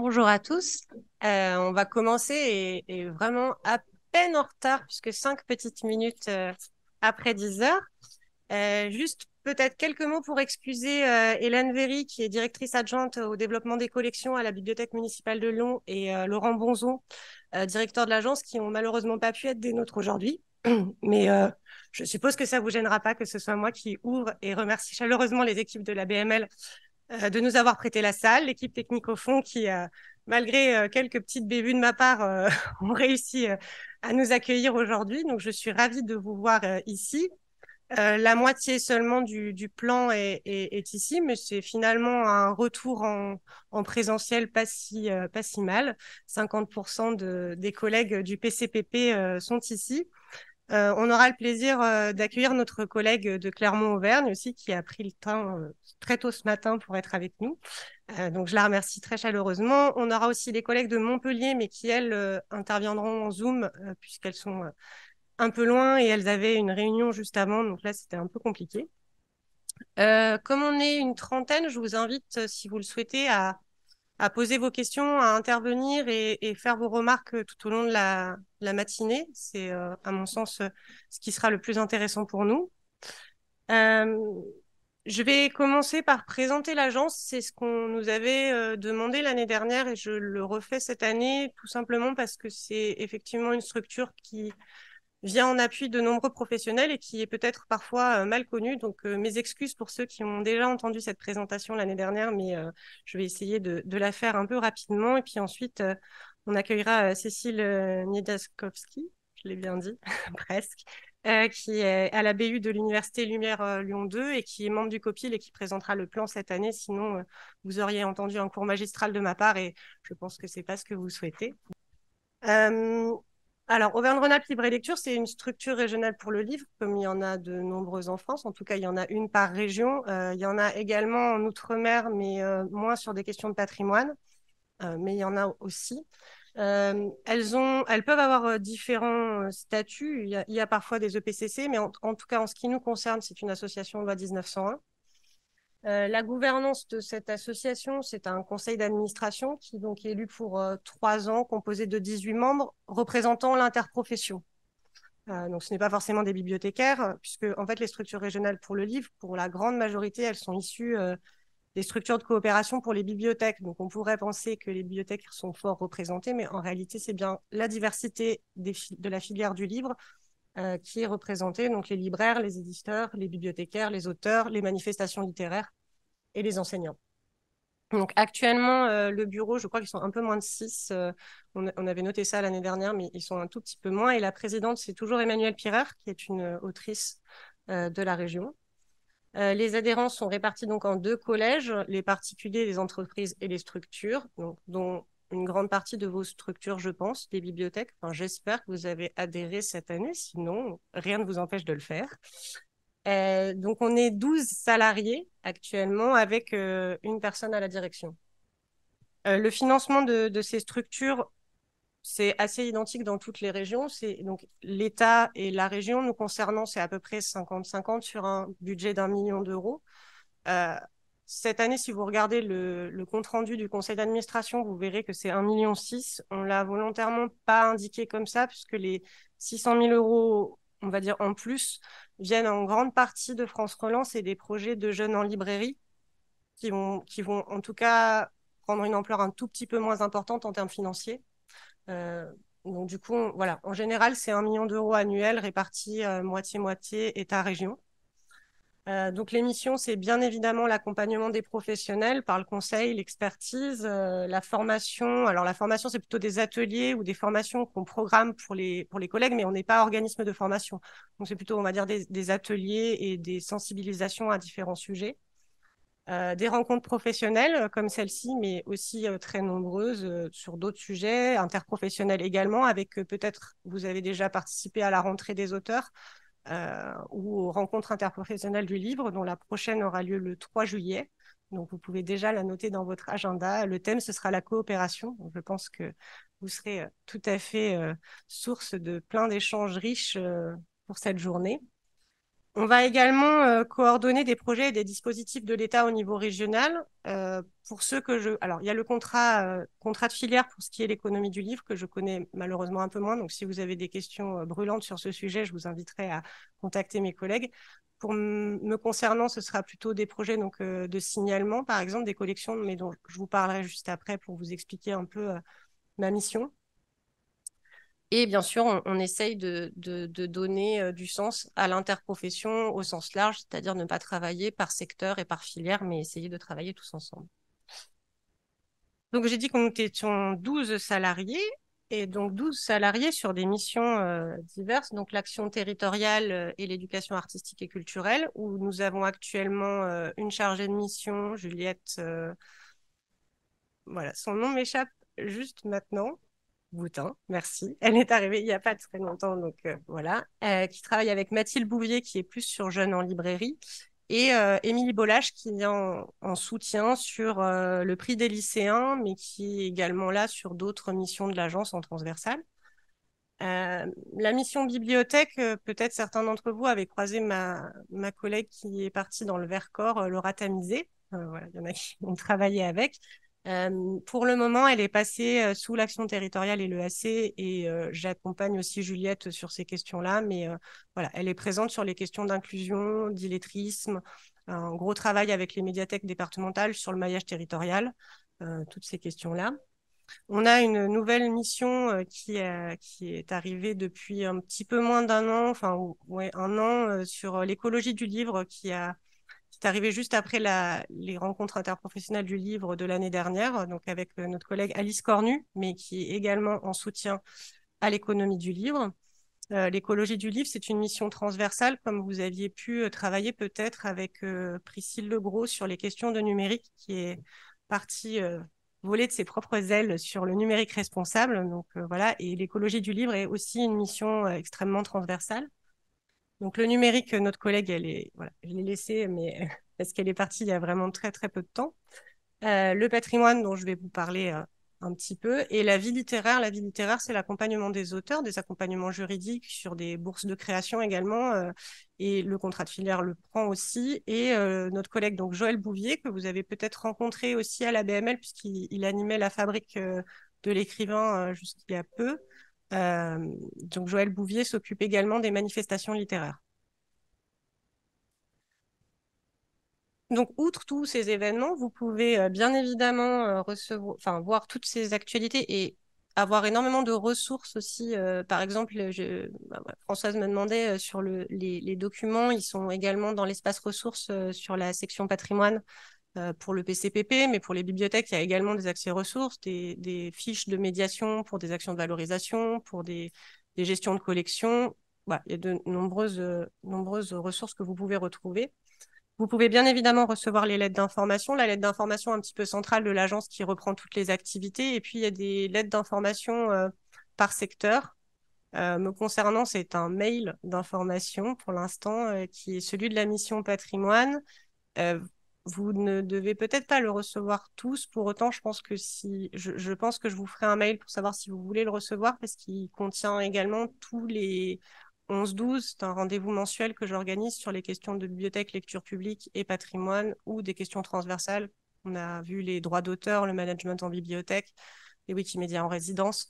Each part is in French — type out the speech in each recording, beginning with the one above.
Bonjour à tous. Euh, on va commencer et, vraiment à peine en retard puisque cinq petites minutes euh, après 10 heures. Euh, juste peut-être quelques mots pour excuser Hélène Véry qui est directrice adjointe au développement des collections à la Bibliothèque municipale de Lyon et Laurent Bonzon, directeur de l'agence, qui n'ont malheureusement pas pu être des nôtres aujourd'hui. Mais je suppose que ça ne vous gênera pas que ce soit moi qui ouvre et remercie chaleureusement les équipes de la BML euh, de nous avoir prêté la salle, l'équipe technique au fond qui, euh, malgré euh, quelques petites bévues de ma part, ont réussi à nous accueillir aujourd'hui. Donc je suis ravie de vous voir ici. la moitié seulement du, plan est, ici, mais c'est finalement un retour en, en présentiel pas si, pas si mal. 50% des collègues du PCPP sont ici. Euh, on aura le plaisir euh, d'accueillir notre collègue de Clermont-Auvergne aussi, qui a pris le temps euh, très tôt ce matin pour être avec nous. donc, je la remercie très chaleureusement. On aura aussi des collègues de Montpellier, mais qui, elles, interviendront en Zoom, puisqu'elles sont un peu loin et elles avaient une réunion juste avant. Donc là, c'était un peu compliqué. comme on est une trentaine, je vous invite, si vous le souhaitez, à à poser vos questions, à intervenir et, faire vos remarques euh, tout au long de la, matinée. C'est, euh, à mon sens, euh, ce qui sera le plus intéressant pour nous. je vais commencer par présenter l'agence. C'est ce qu'on nous avait demandé l'année dernière et je le refais cette année, tout simplement parce que c'est effectivement une structure qui vient en appui de nombreux professionnels et qui est peut-être parfois euh, mal connu. Donc, euh, mes excuses pour ceux qui ont déjà entendu cette présentation l'année dernière, mais euh, je vais essayer de, la faire un peu rapidement. Et puis ensuite, on accueillera Cécile Niedaskowski, je l'ai bien dit, presque, qui est à la BU de l'Université Lumière Lyon 2 et qui est membre du COPIL et qui présentera le plan cette année. Sinon, vous auriez entendu un cours magistral de ma part et je pense que ce n'est pas ce que vous souhaitez. Alors, Auvergne-Rhône-Alpes Libre et Lecture, c'est une structure régionale pour le livre, comme il y en a de nombreuses en France. En tout cas, il y en a une par région. Euh, il y en a également en Outre-mer, mais euh, moins sur des questions de patrimoine. Euh, mais il y en a aussi. elles, peuvent avoir différents statuts. Il y, a, parfois des EPCC, mais en, tout cas, en ce qui nous concerne, c'est une association loi 1901 euh, la gouvernance de cette association, c'est un conseil d'administration qui donc est élu pour euh, trois ans, composé de 18 membres représentant l'interprofession. Euh, ce n'est pas forcément des bibliothécaires, puisque en fait les structures régionales pour le livre, pour la grande majorité, elles sont issues des structures de coopération pour les bibliothèques. Donc on pourrait penser que les bibliothèques sont fort représentées, mais en réalité c'est bien la diversité de la filière du livre euh, qui est représenté donc les libraires, les éditeurs, les bibliothécaires, les auteurs, les manifestations littéraires et les enseignants. Donc actuellement, euh, le bureau, je crois qu'ils sont un peu moins de six. Euh, on, avait noté ça l'année dernière, mais ils sont un tout petit peu moins. Et la présidente, c'est toujours Emmanuelle Pirard qui est une autrice de la région. les adhérents sont répartis donc en deux collèges, les particuliers, les entreprises et les structures, dont une grande partie de vos structures, je pense, des bibliothèques. Enfin, J'espère que vous avez adhéré cette année, sinon rien ne vous empêche de le faire. Euh, donc on est 12 salariés actuellement avec euh, une personne à la direction. Euh, le financement de, de ces structures, c'est assez identique dans toutes les régions. C'est donc l'État et la région, nous concernant, c'est à peu près 50-50 sur un budget d'un million d'euros. Cette année, si vous regardez le, compte-rendu du conseil d'administration, vous verrez que c'est 1,6 million. On l'a volontairement pas indiqué comme ça, puisque les 600 000 euros, on va dire en plus, viennent en grande partie de France Relance et des projets de jeunes en librairie, qui vont, en tout cas prendre une ampleur un tout petit peu moins importante en termes financiers. Euh, donc du coup, voilà, en général, c'est 1 million d'euros annuels répartis euh, moitié-moitié État-région. Donc euh, donc l'émission, c'est bien évidemment l'accompagnement des professionnels par le conseil, l'expertise, euh, la formation. Alors la formation, c'est plutôt des ateliers ou des formations qu'on programme pour les, collègues, mais on n'est pas organisme de formation. Donc c'est plutôt, on va dire, des, ateliers et des sensibilisations à différents sujets. Euh, des rencontres professionnelles comme celle-ci, mais aussi très nombreuses sur d'autres sujets, interprofessionnelles également, avec peut-être vous avez déjà participé à la rentrée des auteurs. Euh, ou aux rencontres interprofessionnelles du livre, dont la prochaine aura lieu le 3 juillet. Donc, vous pouvez déjà la noter dans votre agenda. Le thème, ce sera la coopération. je pense que vous serez tout à fait euh, source de plein d'échanges riches euh, pour cette journée. On va également euh, coordonner des projets et des dispositifs de l'État au niveau régional. Euh, pour ceux que je, alors il y a le contrat euh, contrat de filière pour ce qui est l'économie du livre que je connais malheureusement un peu moins. Donc si vous avez des questions brûlantes sur ce sujet, je vous inviterai à contacter mes collègues. Pour me concernant, ce sera plutôt des projets donc de signalement, par exemple des collections, mais dont je vous parlerai juste après pour vous expliquer un peu ma mission. Et bien sûr, on, essaye de, donner euh, du sens à l'interprofession au sens large, c'est-à-dire ne pas travailler par secteur et par filière, mais essayer de travailler tous ensemble. Donc j'ai dit que nous étions 12 salariés, et donc 12 salariés sur des missions euh, diverses, donc l'action territoriale euh, et l'éducation artistique et culturelle, où nous avons actuellement une chargée de mission, Juliette, voilà, son nom m'échappe juste maintenant. Boutin, merci. Elle est arrivée il n'y a pas très longtemps, donc euh, voilà. Euh, qui travaille avec Mathilde Bouvier, qui est plus sur Jeunes en librairie, et euh, Émilie Bolache, qui est en, soutien sur le prix des lycéens, mais qui est également là sur d'autres missions de l'agence en transversale. la mission bibliothèque, peut-être certains d'entre vous avaient croisé ma, ma collègue qui est partie dans le Vercors, Laura Tamisé. voilà, il y en a qui ont travaillé avec. Euh, pour le moment, elle est passée euh, sous l'action territoriale et l'EAC et euh, j'accompagne aussi Juliette sur ces questions-là. Mais voilà, elle est présente sur les questions d'inclusion, d'illettrisme, un gros travail avec les médiathèques départementales sur le maillage territorial, toutes ces questions-là. On a une nouvelle mission qui, qui, est arrivée depuis un petit peu moins d'un an, enfin un an, sur l'écologie du livre qui a c'est arrivé juste après les rencontres interprofessionnelles du livre de l'année dernière, euh, donc avec euh, notre collègue Alice Cornu, mais qui est également en soutien à l'économie du livre. Euh, l'écologie du livre, c'est une mission transversale, comme vous aviez pu travailler peut-être avec Priscille Legros sur les questions de numérique, qui est partie voler de ses propres ailes sur le numérique responsable. Donc voilà, et l'écologie du livre est aussi une mission extrêmement transversale. Donc le numérique, euh, notre collègue, elle est, voilà, je l'ai laissée, mais parce qu'elle est partie il y a vraiment très très peu de temps. Euh, le patrimoine dont je vais vous parler euh, un petit peu, et la vie littéraire. La vie littéraire, c'est l'accompagnement des auteurs, des accompagnements juridiques sur des bourses de création également, et le contrat de filière le prend aussi. Et notre collègue donc Joël Bouvier, que vous avez peut-être rencontré aussi à la BML puisqu'il animait la fabrique de l'écrivain jusqu'il y a peu. Euh, donc Joël Bouvier s'occupe également des manifestations littéraires. Donc, outre tous ces événements, vous pouvez euh, bien évidemment euh, recevoir, enfin, voir toutes ces actualités et avoir énormément de ressources aussi. par exemple, bah, Françoise me demandait sur les, documents, ils sont également dans l'espace ressources sur la section patrimoine. Euh, pour le PCPP, mais pour les bibliothèques, il y a également des accès ressources, des, fiches de médiation pour des actions de valorisation, pour des, gestions de collection. il y a de nombreuses, euh, nombreuses ressources que vous pouvez retrouver. Vous pouvez bien évidemment recevoir les lettres d'information. La lettre d'information un petit peu centrale de l'agence qui reprend toutes les activités. Et puis, il y a des lettres d'information euh, par secteur. me concernant, c'est un mail d'information pour l'instant qui est celui de la mission patrimoine vous ne devez peut-être pas le recevoir tous. Pour autant, je pense que si je, pense que je vous ferai un mail pour savoir si vous voulez le recevoir parce qu'il contient également tous les 11-12. C'est un rendez-vous mensuel que j'organise sur les questions de bibliothèque, lecture publique et patrimoine ou des questions transversales. On a vu les droits d'auteur, le management en bibliothèque, les Wikimédia en résidence.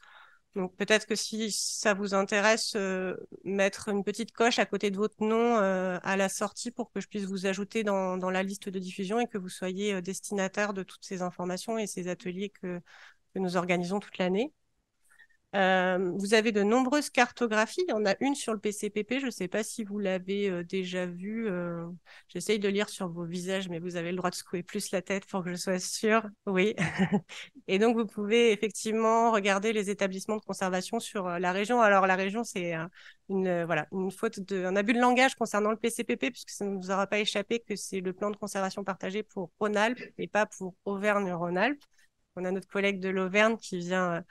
Donc peut-être que si ça vous intéresse, euh, mettre une petite coche à côté de votre nom euh, à la sortie pour que je puisse vous ajouter dans, dans, la liste de diffusion et que vous soyez euh, destinataire de toutes ces informations et ces ateliers que, que nous organisons toute l'année vous avez de nombreuses cartographies. Il y en a une sur le PCPP. Je ne sais pas si vous l'avez déjà vue. J'essaye de lire sur vos visages, mais vous avez le droit de secouer plus la tête pour que je sois sûre. Oui. Et donc, vous pouvez effectivement regarder les établissements de conservation sur la région. Alors, la région, c'est une, voilà, une faute de, un abus de langage concernant le PCPP, puisque ça ne vous aura pas échappé que c'est le plan de conservation partagé pour Rhône-Alpes et pas pour Auvergne-Rhône-Alpes. On a notre collègue de l'Auvergne qui vient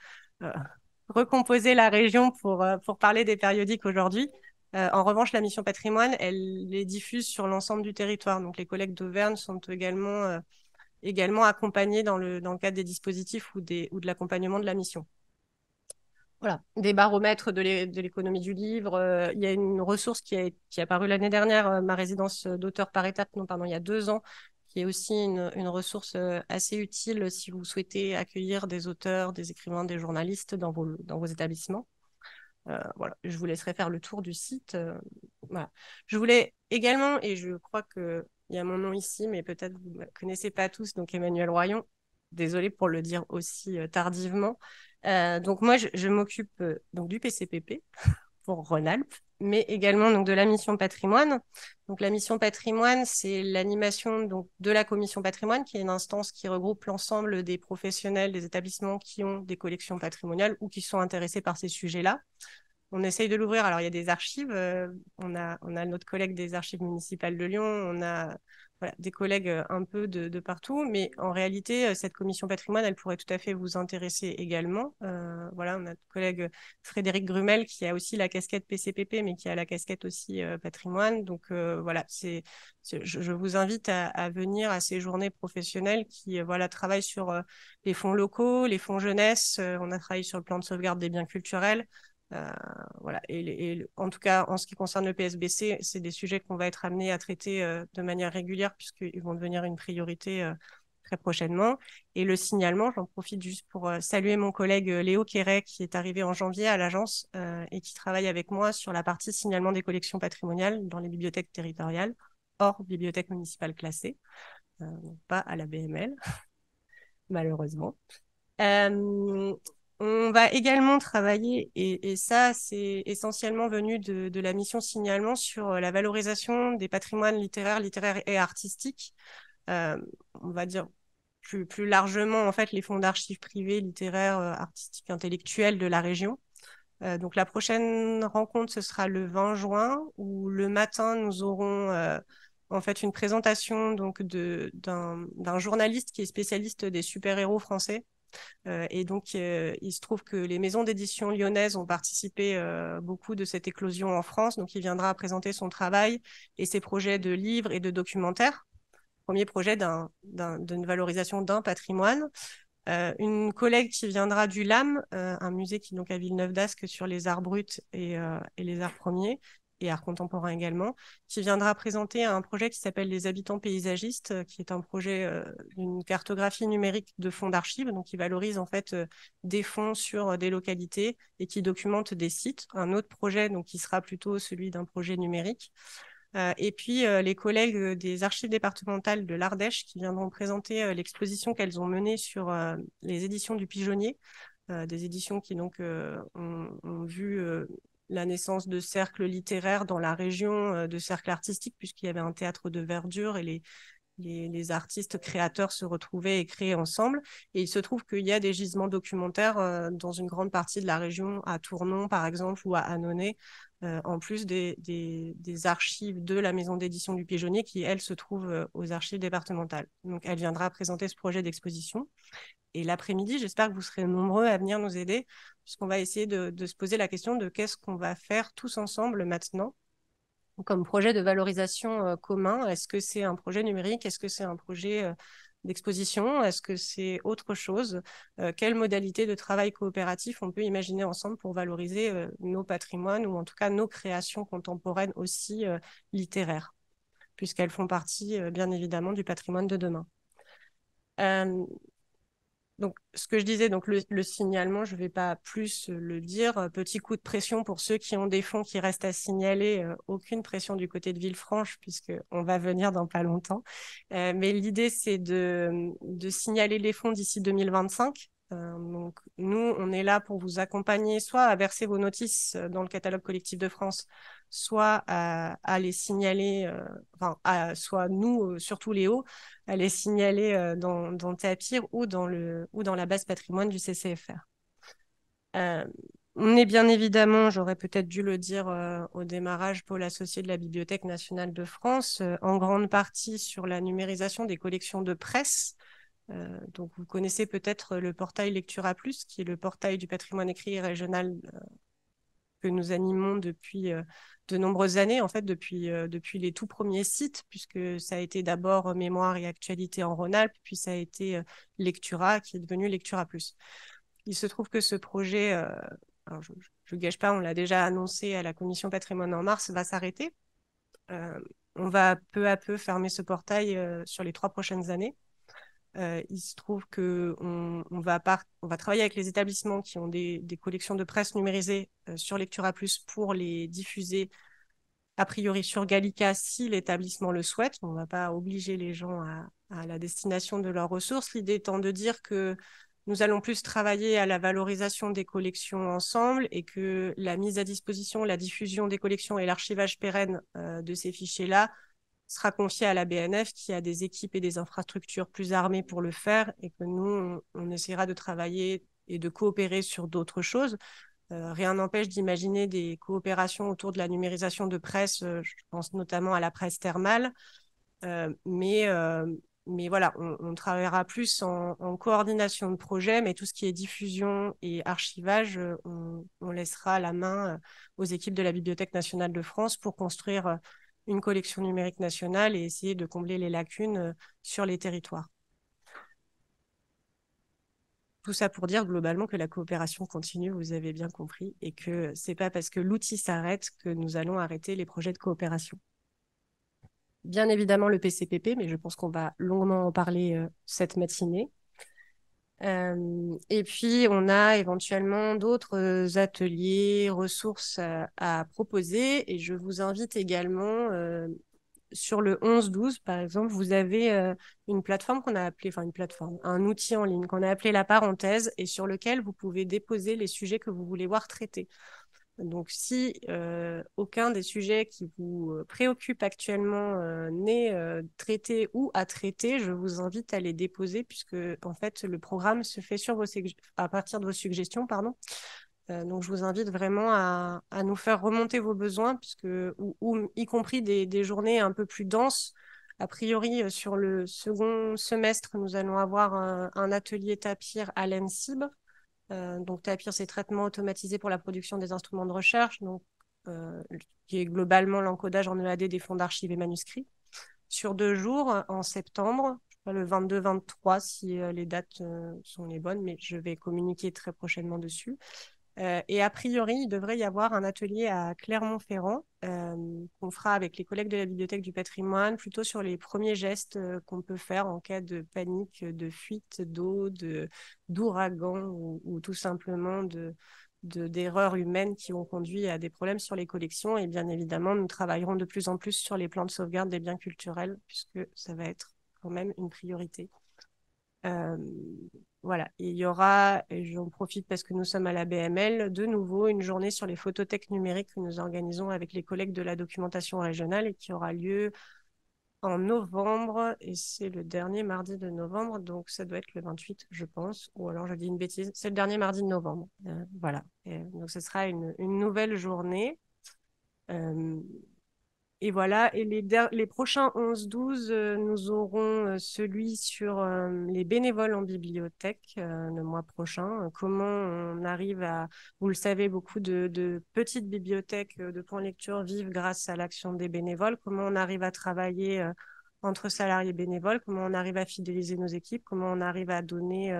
recomposer la région pour, euh, pour parler des périodiques aujourd'hui. Euh, en revanche, la mission patrimoine, elle les diffuse sur l'ensemble du territoire. Donc, les collègues d'Auvergne sont également, euh, également accompagnés dans le, dans le cadre des dispositifs ou, des, ou de l'accompagnement de la mission. Voilà, des baromètres de l'économie du livre. il y a une ressource qui est, qui est apparue l'année dernière, ma résidence d'auteur par étape, non, pardon, il y a deux ans, est aussi une, ressource euh, assez utile si vous souhaitez accueillir des auteurs, des écrivains, des journalistes dans vos, dans vos établissements. Euh, voilà, je vous laisserai faire le tour du site. Euh, je voulais également, et je crois qu'il y a mon nom ici, mais peut-être vous ne connaissez pas tous, donc Emmanuel Royon, désolé pour le dire aussi tardivement. donc moi, je, je m'occupe donc du PCPP, pour Rhône-Alpes, mais également donc, de la mission patrimoine. Donc, la mission patrimoine, c'est l'animation donc, de la commission patrimoine, qui est une instance qui regroupe l'ensemble des professionnels des établissements qui ont des collections patrimoniales ou qui sont intéressés par ces sujets-là. On essaye de l'ouvrir. Alors, il y a des archives. Euh, on, a, on a notre collègue des archives municipales de Lyon. On a voilà, des collègues euh, un peu de, de, partout, mais en réalité, euh, cette commission patrimoine, elle pourrait tout à fait vous intéresser également. Euh, voilà, on a notre collègue Frédéric Grumel qui a aussi la casquette PCPP, mais qui a la casquette aussi patrimoine. Donc voilà, c'est, je, vous invite à, à, venir à ces journées professionnelles qui voilà travaillent sur les fonds locaux, les fonds jeunesse. on a travaillé sur le plan de sauvegarde des biens culturels. Euh, voilà. Et, en tout cas, en ce qui concerne le PSBC, c'est des sujets qu'on va être amené à traiter euh, de manière régulière puisqu'ils vont devenir une priorité euh, très prochainement. Et le signalement, j'en profite juste pour saluer mon collègue Léo Quéret qui est arrivé en janvier à l'agence et qui travaille avec moi sur la partie signalement des collections patrimoniales dans les bibliothèques territoriales hors bibliothèque municipale classée, pas à la BML, malheureusement. On va également travailler, et, ça c'est essentiellement venu de, la mission signalement sur euh, la valorisation des patrimoines littéraires, littéraires et artistiques. Euh, on va dire plus, plus, largement en fait les fonds d'archives privés, littéraires, euh, artistiques, intellectuels de la région. donc la prochaine rencontre ce sera le 20 juin où le matin nous aurons en fait une présentation donc d'un journaliste qui est spécialiste des super héros français euh, et donc, euh, il se trouve que les maisons d'édition lyonnaises ont participé euh, beaucoup de cette éclosion en France. Donc, il viendra présenter son travail et ses projets de livres et de documentaires. Premier projet d'une valorisation d'un patrimoine. une collègue qui viendra du LAM, un musée qui est donc à Villeneuve d'Ascq sur les arts bruts et les arts premiers, et art contemporain également, qui viendra présenter un projet qui s'appelle Les habitants paysagistes, euh, qui est un projet euh, d'une cartographie numérique de fonds d'archives, donc qui valorise en fait euh, des fonds sur des localités et qui documente des sites. Un autre projet, donc qui sera plutôt celui d'un projet numérique. et puis les collègues des archives départementales de l'Ardèche qui viendront présenter l'exposition qu'elles ont menée sur les éditions du Pigeonnier, des éditions qui donc ont, ont vu la naissance de cercles littéraires dans la région, euh, de cercles artistiques, puisqu'il y avait un théâtre de verdure et les, les, artistes créateurs se retrouvaient et créaient ensemble. Et il se trouve qu'il y a des gisements documentaires euh, dans une grande partie de la région, à Tournon par exemple, ou à Annonay, euh, en plus des, des, archives de la maison d'édition du Pigeonnier qui, elle, se trouve aux archives départementales. Donc, elle viendra présenter ce projet d'exposition. Et l'après-midi, j'espère que vous serez nombreux à venir nous aider puisqu'on va essayer de, se poser la question de qu'est-ce qu'on va faire tous ensemble maintenant comme projet de valorisation euh, commun. Est-ce que c'est un projet numérique Est-ce que c'est un projet euh, d'exposition Est-ce que c'est autre chose euh, Quelles modalités de travail coopératif on peut imaginer ensemble pour valoriser nos patrimoines ou en tout cas nos créations contemporaines aussi littéraires, puisqu'elles font partie bien évidemment du patrimoine de demain donc, ce que je disais, donc le, signalement, je ne vais pas plus euh, le dire. Euh, petit coup de pression pour ceux qui ont des fonds qui restent à signaler. Euh, aucune pression du côté de Villefranche, puisqu'on va venir dans pas longtemps. mais l'idée, c'est de, de signaler les fonds d'ici 2025 euh, donc, nous, on est là pour vous accompagner soit à verser vos notices euh, dans le catalogue collectif de France, soit à, les signaler, euh, enfin, soit nous, surtout Léo, à les signaler dans, Tapir ou dans, le, ou dans la base patrimoine du CCFR. on est bien évidemment, j'aurais peut-être dû le dire au démarrage, pour associé de la Bibliothèque nationale de France, en grande partie sur la numérisation des collections de presse euh, donc, vous connaissez peut-être le portail Lectura Plus, qui est le portail du patrimoine écrit régional euh, que nous animons depuis euh, de nombreuses années, en fait, depuis, depuis les tout premiers sites, puisque ça a été d'abord Mémoire et Actualité en Rhône-Alpes, puis ça a été Lectura, qui est devenu Lectura Plus. Il se trouve que ce projet, je ne gâche pas, on l'a déjà annoncé à la Commission patrimoine en mars, va s'arrêter. on va peu à peu fermer ce portail sur les trois prochaines années. Euh, il se trouve que on, va travailler avec les établissements qui ont des, collections de presse numérisées euh, sur Lectura Plus pour les diffuser a priori sur Gallica si l'établissement le souhaite. On ne va pas obliger les gens à, la destination de leurs ressources. L'idée étant de dire que nous allons plus travailler à la valorisation des collections ensemble et que la mise à disposition, la diffusion des collections et l'archivage pérenne euh, de ces fichiers-là sera confié à la BNF qui a des équipes et des infrastructures plus armées pour le faire et que nous, on, essaiera de travailler et de coopérer sur d'autres choses. Euh, rien n'empêche d'imaginer des coopérations autour de la numérisation de presse, euh, je pense notamment à la presse thermale, euh, mais, mais voilà, on, travaillera plus en, coordination de projets mais tout ce qui est diffusion et archivage, on, on laissera la main aux équipes de la Bibliothèque nationale de France pour construire une collection numérique nationale et essayer de combler les lacunes euh, sur les territoires. Tout ça pour dire globalement que la coopération continue, vous avez bien compris, et que ce n'est pas parce que l'outil s'arrête que nous allons arrêter les projets de coopération. Bien évidemment le PCPP, mais je pense qu'on va longuement en parler euh, cette matinée et puis, on a éventuellement d'autres ateliers, ressources à, proposer. Et je vous invite également, sur le 11-12, par exemple, vous avez une plateforme qu'on a appelée, enfin une plateforme, un outil en ligne qu'on a appelé la parenthèse et sur lequel vous pouvez déposer les sujets que vous voulez voir traités. Donc, si euh, aucun des sujets qui vous euh, préoccupent actuellement euh, n'est traité ou à traiter, je vous invite à les déposer puisque en fait le programme se fait sur vos à partir de vos suggestions, pardon. donc, je vous invite vraiment à, à, nous faire remonter vos besoins puisque ou, y compris des, des, journées un peu plus denses. A priori, sur le second semestre, nous allons avoir un, atelier tapir à l'ENSIB euh, donc Tapir, c'est traitement automatisé pour la production des instruments de recherche, donc, euh, qui est globalement l'encodage en EAD des fonds d'archives et manuscrits. Sur deux jours, en septembre, le 22-23 si euh, les dates sont les bonnes, mais je vais communiquer très prochainement dessus. Euh, et a priori, il devrait y avoir un atelier à Clermont-Ferrand euh, qu'on fera avec les collègues de la Bibliothèque du patrimoine, plutôt sur les premiers gestes euh, qu'on peut faire en cas de panique, de fuite d'eau, d'ouragan ou, ou, tout simplement de d'erreurs humaines qui ont conduit à des problèmes sur les collections. Et bien évidemment, nous travaillerons de plus en plus sur les plans de sauvegarde des biens culturels, puisque ça va être quand même une priorité voilà, il y aura, et j'en profite parce que nous sommes à la BML, de nouveau une journée sur les photothèques numériques que nous organisons avec les collègues de la documentation régionale et qui aura lieu en novembre, et c'est le dernier mardi de novembre, donc ça doit être le 28, je pense, ou alors je dis une bêtise, c'est le dernier mardi de novembre. Euh, voilà, donc ce sera une, nouvelle journée. Euh, et voilà, et les, prochains 11-12, euh, nous aurons euh, celui sur euh, les bénévoles en bibliothèque le mois prochain. Comment on arrive à, vous le savez, beaucoup de, petites bibliothèques de points lecture vivent grâce à l'action des bénévoles. Comment on arrive à travailler entre salariés bénévoles, comment on arrive à fidéliser nos équipes, comment on arrive à donner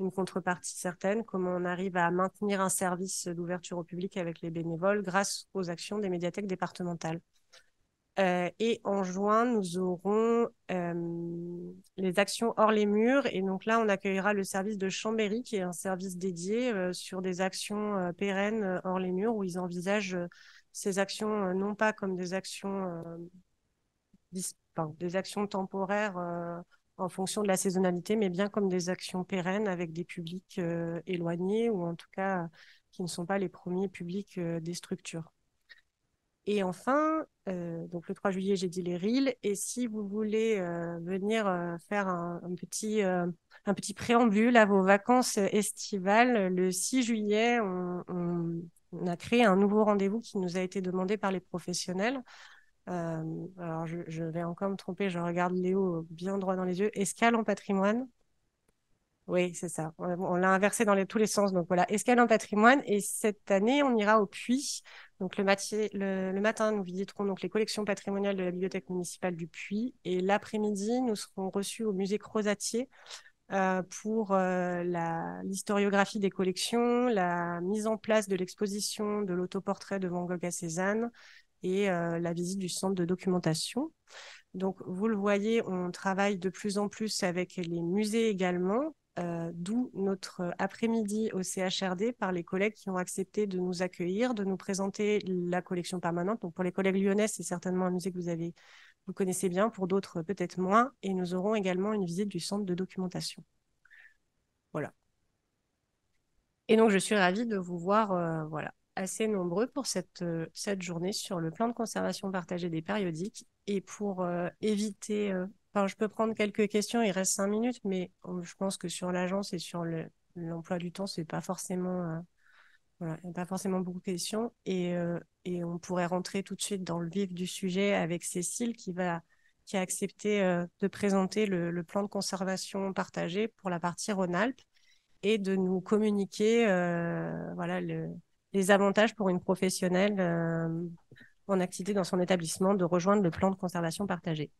une contrepartie certaine, comment on arrive à maintenir un service d'ouverture au public avec les bénévoles grâce aux actions des médiathèques départementales. Euh, et en juin, nous aurons euh, les actions hors les murs. Et donc là, on accueillera le service de Chambéry, qui est un service dédié euh, sur des actions pérennes hors les murs, où ils envisagent ces actions non pas comme des actions, des actions temporaires en fonction de la saisonnalité, mais bien comme des actions pérennes avec des publics éloignés ou en tout cas qui ne sont pas les premiers publics des structures. Et enfin, euh, donc le 3 juillet, j'ai dit les rilles. Et si vous voulez euh, venir euh, faire un, petit, un petit préambule à vos vacances estivales, le 6 juillet, on, a créé un nouveau rendez-vous qui nous a été demandé par les professionnels. alors, je, je, vais encore me tromper, je regarde Léo bien droit dans les yeux. Escale en patrimoine. Oui, c'est ça. On l'a inversé dans tous les sens. Donc voilà, escale en patrimoine. Et cette année, on ira au Puy. Donc le, matin, nous visiterons donc les collections patrimoniales de la bibliothèque municipale du Puy. Et l'après-midi, nous serons reçus au musée Crozatier euh, pour euh, l'historiographie des collections, la mise en place de l'exposition de l'autoportrait de Van Gogh à Cézanne et euh, la visite du centre de documentation. Donc, vous le voyez, on travaille de plus en plus avec les musées également euh, d'où notre après-midi au CHRD par les collègues qui ont accepté de nous accueillir, de nous présenter la collection permanente. Donc pour les collègues lyonnais, c'est certainement un musée que vous avez, vous connaissez bien, pour d'autres peut-être moins. Et nous aurons également une visite du centre de documentation. Voilà. Et donc je suis ravie de vous voir, euh, voilà, assez nombreux pour cette, cette journée sur le plan de conservation partagée des périodiques et pour euh, éviter je peux prendre quelques questions, il reste cinq minutes, mais euh, je pense que sur l'agence et sur l'emploi du temps, c'est pas forcément. Euh, pas forcément beaucoup de questions. Euh, et, on pourrait rentrer tout de suite dans le vif du sujet avec Cécile qui, va, qui a accepté de présenter le, plan de conservation partagé pour la partie Rhône-Alpes et de nous communiquer voilà, les avantages pour une professionnelle en activité dans son établissement de rejoindre le plan de conservation partagé.